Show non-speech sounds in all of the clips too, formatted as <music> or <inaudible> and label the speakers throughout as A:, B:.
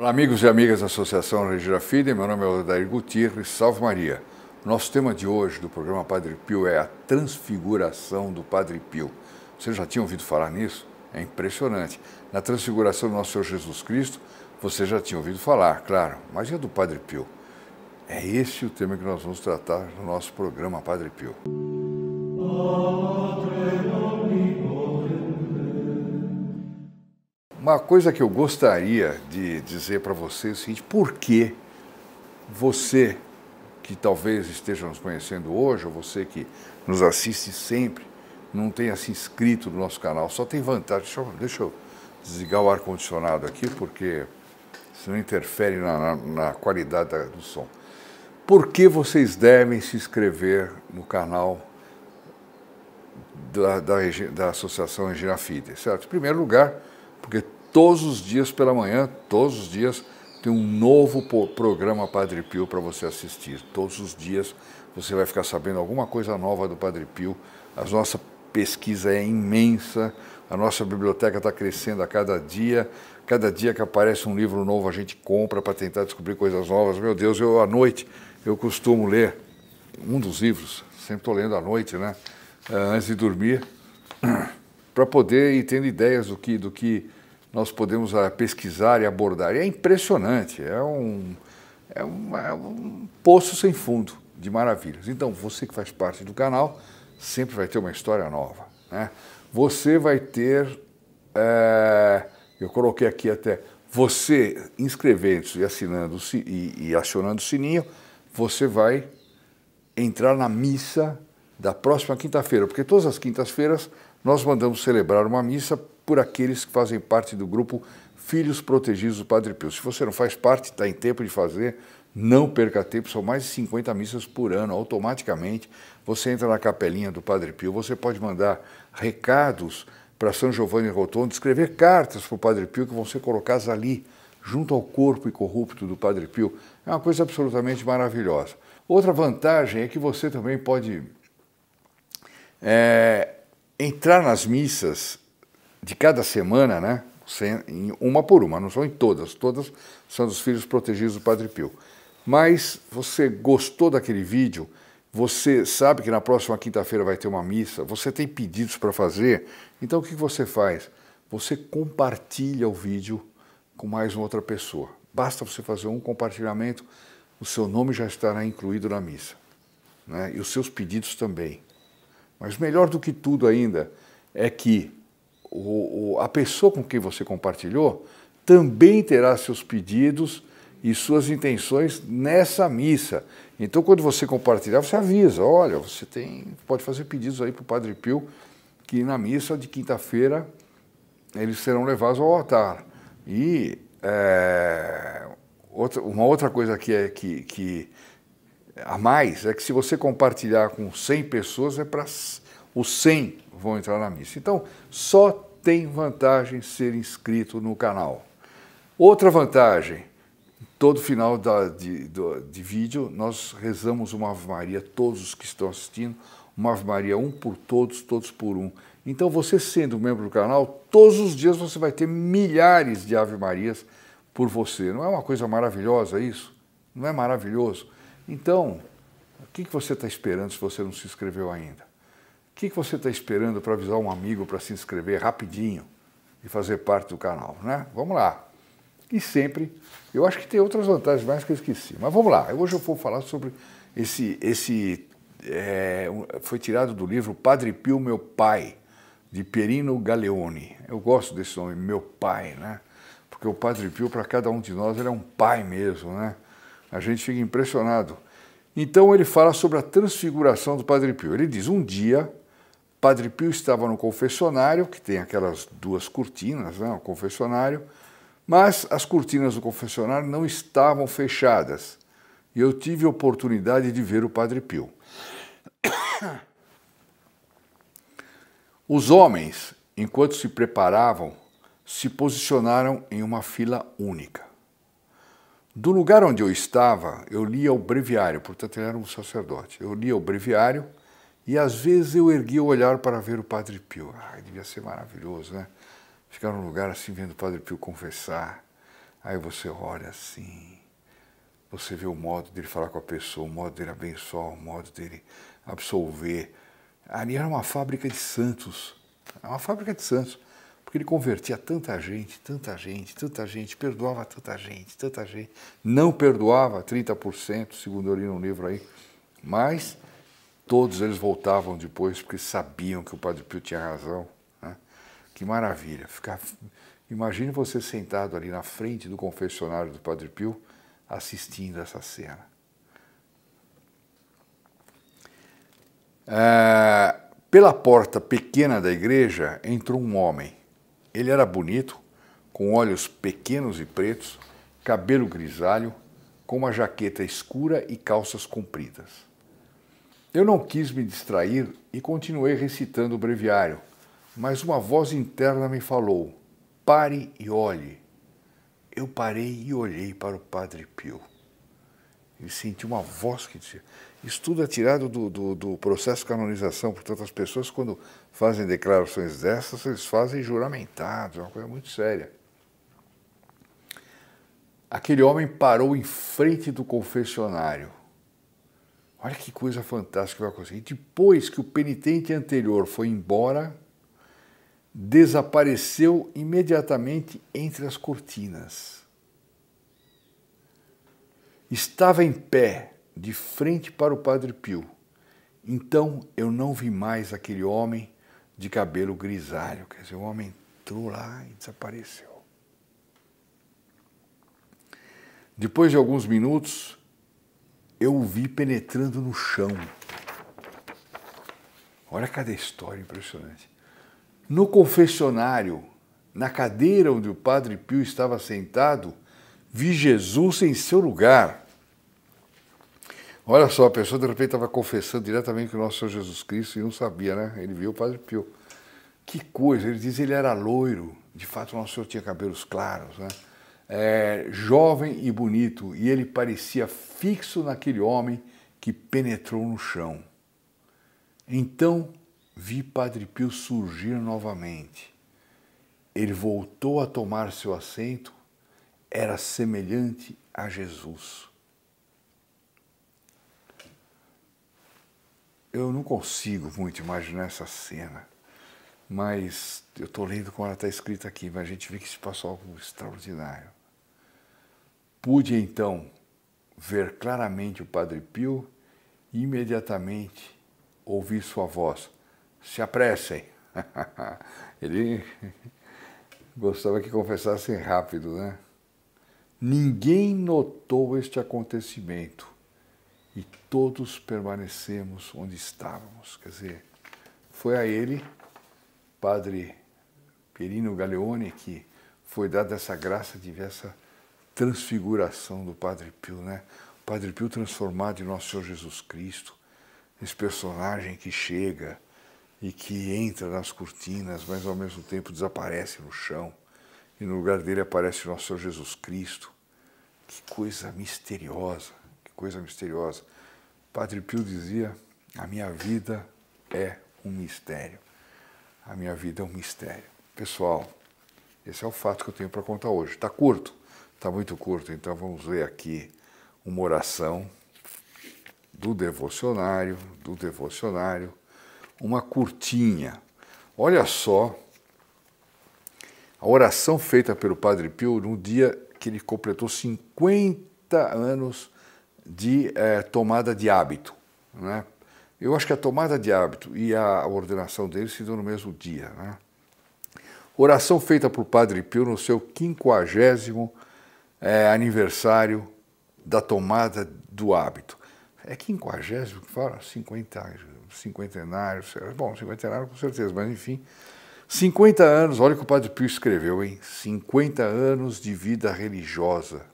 A: Olá, amigos e amigas da Associação Regina Fide, meu nome é Odair Gutierrez, salve Maria. Nosso tema de hoje do programa Padre Pio é a transfiguração do Padre Pio. Você já tinha ouvido falar nisso? É impressionante. Na transfiguração do nosso Senhor Jesus Cristo, você já tinha ouvido falar, claro, mas e a do Padre Pio? É esse o tema que nós vamos tratar no nosso programa Padre Pio. Oh. Uma coisa que eu gostaria de dizer para você é o seguinte: por que você que talvez esteja nos conhecendo hoje, ou você que nos assiste sempre, não tenha se inscrito no nosso canal? Só tem vantagem. Deixa eu, deixa eu desligar o ar-condicionado aqui, porque senão interfere na, na, na qualidade do som. Por que vocês devem se inscrever no canal da, da, da Associação Engina Fide? Certo? Em primeiro lugar, porque todos os dias pela manhã, todos os dias, tem um novo programa Padre Pio para você assistir. Todos os dias você vai ficar sabendo alguma coisa nova do Padre Pio. A nossa pesquisa é imensa, a nossa biblioteca está crescendo a cada dia. Cada dia que aparece um livro novo, a gente compra para tentar descobrir coisas novas. Meu Deus, eu à noite eu costumo ler um dos livros, sempre estou lendo à noite, né? Eh, antes de dormir, <clears throat> para poder ir tendo ideias do que, do que nós podemos ah, pesquisar e abordar. E é impressionante, é um, é, um, é um poço sem fundo de maravilhas. Então, você que faz parte do canal sempre vai ter uma história nova. Né? Você vai ter, é, eu coloquei aqui até, você inscrevendo-se e assinando e, e acionando o sininho, você vai entrar na missa da próxima quinta-feira, porque todas as quintas-feiras nós mandamos celebrar uma missa por aqueles que fazem parte do grupo Filhos Protegidos do Padre Pio. Se você não faz parte, está em tempo de fazer, não perca tempo, são mais de 50 missas por ano. Automaticamente você entra na capelinha do Padre Pio, você pode mandar recados para São Giovanni Rotondo, escrever cartas para o Padre Pio que vão ser colocadas ali, junto ao corpo incorrupto do Padre Pio. É uma coisa absolutamente maravilhosa. Outra vantagem é que você também pode é, entrar nas missas de cada semana, né? Sem, uma por uma, não são em todas, todas são dos filhos protegidos do Padre Pio. Mas você gostou daquele vídeo? Você sabe que na próxima quinta-feira vai ter uma missa, você tem pedidos para fazer, então o que você faz? Você compartilha o vídeo com mais uma outra pessoa. Basta você fazer um compartilhamento, o seu nome já estará incluído na missa. Né? E os seus pedidos também. Mas melhor do que tudo ainda é que o, o, a pessoa com quem você compartilhou também terá seus pedidos e suas intenções nessa missa. Então, quando você compartilhar, você avisa: olha, você tem, pode fazer pedidos aí para o Padre Pio, que na missa de quinta-feira eles serão levados ao altar. E é, outra, uma outra coisa que é que, que a mais é que se você compartilhar com 100 pessoas, é para os 100 vão entrar na missa. Então, só tem vantagem ser inscrito no canal. Outra vantagem, todo final da, de, do, de vídeo, nós rezamos uma Ave Maria, todos os que estão assistindo, uma Ave Maria, um por todos, todos por um. Então, você sendo membro do canal, todos os dias você vai ter milhares de Ave Marias por você. Não é uma coisa maravilhosa isso? Não é maravilhoso? Então, o que você está esperando se você não se inscreveu ainda? que, que você está esperando para avisar um amigo para se inscrever rapidinho e fazer parte do canal, né? Vamos lá. E sempre, eu acho que tem outras vantagens mais que eu esqueci, mas vamos lá. Hoje eu vou falar sobre esse, esse é, foi tirado do livro Padre Pio, meu pai, de Pierino Galeone. Eu gosto desse nome, meu pai, né? Porque o Padre Pio, para cada um de nós, ele é um pai mesmo, né? A gente fica impressionado. Então ele fala sobre a transfiguração do Padre Pio. Ele diz: um dia Padre Pio estava no confessionário, que tem aquelas duas cortinas, né, o confessionário, mas as cortinas do confessionário não estavam fechadas. E eu tive a oportunidade de ver o Padre Pio. Os homens, enquanto se preparavam, se posicionaram em uma fila única. Do lugar onde eu estava, eu lia o breviário, portanto ele era um sacerdote. Eu lia o breviário e às vezes eu ergui o olhar para ver o Padre Pio. Ai, devia ser maravilhoso, né? Ficar num lugar assim vendo o Padre Pio confessar. Aí você olha assim, você vê o modo dele falar com a pessoa, o modo dele abençoar, o modo dele absolver. Ali era uma fábrica de santos, uma fábrica de santos, porque ele convertia tanta gente, tanta gente, tanta gente, perdoava tanta gente, tanta gente, não perdoava 30%, segundo eu li no livro aí, mas Todos eles voltavam depois porque sabiam que o Padre Pio tinha razão. Né? Que maravilha! Ficar... Imagine você sentado ali na frente do confessionário do Padre Pio assistindo essa cena. É, pela porta pequena da igreja entrou um homem. Ele era bonito, com olhos pequenos e pretos, cabelo grisalho, com uma jaqueta escura e calças compridas. Eu não quis me distrair e continuei recitando o breviário, mas uma voz interna me falou: pare e olhe. Eu parei e olhei para o Padre Pio e senti uma voz que dizia. estudo é tirado do, do, do, processo de canonização, portanto, as pessoas, quando fazem declarações dessas, eles fazem juramentados, é uma coisa muito séria. Aquele homem parou em frente do confessionário Olha que coisa fantástica vai acontecer. depois que o penitente anterior foi embora, desapareceu imediatamente entre as cortinas. Estava em pé, de frente para o Padre Pio. Então eu não vi mais aquele homem de cabelo grisalho. Quer dizer, o homem entrou lá e desapareceu. Depois de alguns minutos, eu o vi penetrando no chão. Olha cada história impressionante. No confessionário, na cadeira onde o padre Pio estava sentado, vi Jesus em seu lugar. Olha só, a pessoa de repente estava confessando diretamente com o nosso Senhor Jesus Cristo e não sabia, né? Ele viu o Padre Pio. Que coisa, ele diz que ele era loiro. De fato, o nosso Senhor tinha cabelos claros, né? é, jovem e bonito, e ele parecia fixo naquele homem que penetrou no chão. Então vi Padre Pio surgir novamente. Ele voltou a tomar seu assento, era semelhante a Jesus. Eu não consigo muito imaginar essa cena, mas eu estou lendo como ela está escrita aqui, mas a gente vê que se passou algo extraordinário. Pude então ver claramente o Padre Pio e imediatamente ouvi sua voz: Se apressem! <laughs> Ele gostava que confessassem rápido, né? Ninguém notou este acontecimento e todos permanecemos onde estávamos. Quer dizer, foi a ele, Padre Perino Galeone, que foi dada essa graça de essa transfiguração do Padre Pio, né? O Padre Pio transformado em Nosso Senhor Jesus Cristo, esse personagem que chega e que entra nas cortinas, mas ao mesmo tempo desaparece no chão, e no lugar dele aparece Nosso Senhor Jesus Cristo. Que coisa misteriosa, que coisa misteriosa. O Padre Pio dizia: a minha vida é um mistério. A minha vida é um mistério. Pessoal, esse é o fato que eu tenho para contar hoje. Está curto, Está muito curto, então vamos ler aqui uma oração do devocionário, do devocionário, uma curtinha. Olha só a oração feita pelo Padre Pio no dia que ele completou 50 anos de é, tomada de hábito. Né? Eu acho que a tomada de hábito e a ordenação dele se dão no mesmo dia. Né? Oração feita por Padre Pio no seu quinquagésimo 50 é, aniversário da tomada do hábito. É quinquagésimo que fala? Cinquenta, cinquentenário, bom, cinquentenário com certeza, mas enfim. 50 anos, olha o que o Padre Pio escreveu, hein? 50 anos de vida religiosa,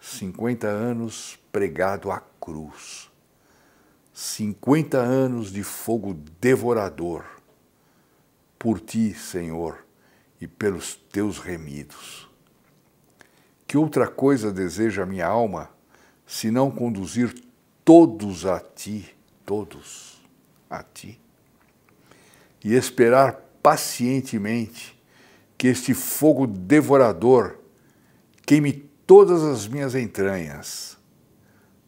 A: 50 anos pregado à cruz, 50 anos de fogo devorador, por ti, Senhor, e pelos teus remidos. Que outra coisa deseja a minha alma, se não conduzir todos a ti, todos a ti, e esperar pacientemente que este fogo devorador queime todas as minhas entranhas,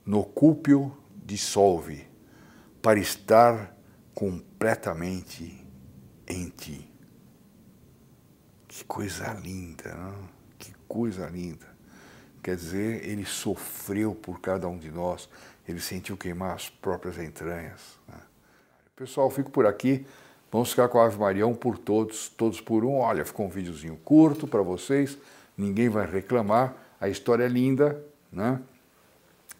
A: no cúpio dissolve, para estar completamente em ti. Que coisa linda, não? Que coisa linda! Quer dizer, ele sofreu por cada um de nós, ele sentiu queimar as próprias entranhas. Né? Pessoal, fico por aqui. Vamos ficar com a Ave Maria, um por todos, todos por um. Olha, ficou um videozinho curto para vocês, ninguém vai reclamar. A história é linda, né?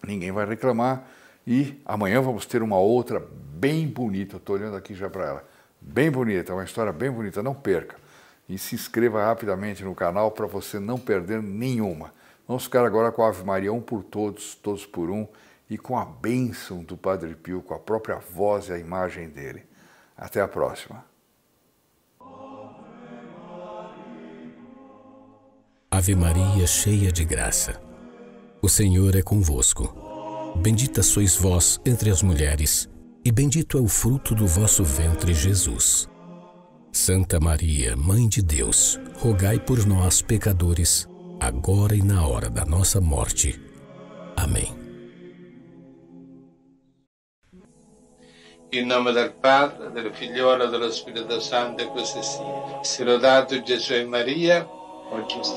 A: Ninguém vai reclamar. E amanhã vamos ter uma outra bem bonita. Estou olhando aqui já para ela. Bem bonita, uma história bem bonita. Não perca e se inscreva rapidamente no canal para você não perder nenhuma. Vamos ficar agora com a Ave Maria, um por todos, todos por um, e com a bênção do Padre Pio, com a própria voz e a imagem dele. Até a próxima. Ave Maria, cheia de graça, o Senhor é convosco. Bendita sois vós entre as mulheres, e bendito é o fruto do vosso ventre, Jesus. Santa Maria, Mãe de Deus, rogai por nós, pecadores, agora e na hora da nossa morte. Amém. Em nome del Padre, del e do Espírito Santo, e così sia. Sì. Sirodato Gesù e Maria,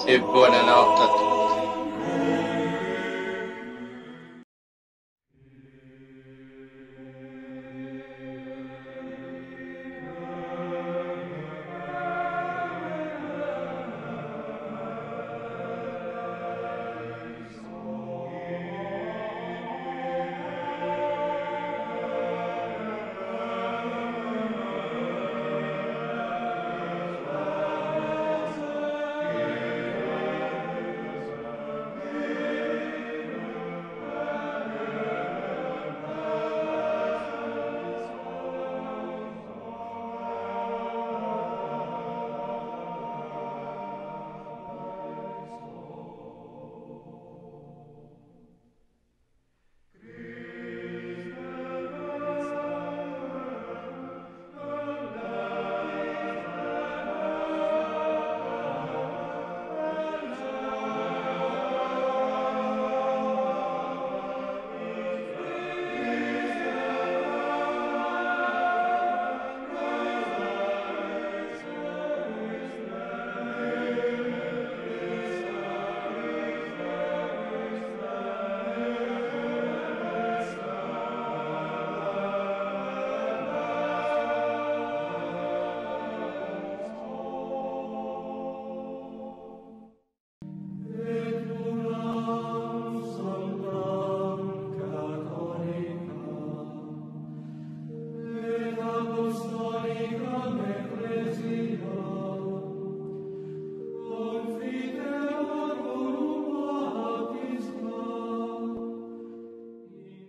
A: e buonanotte a todos.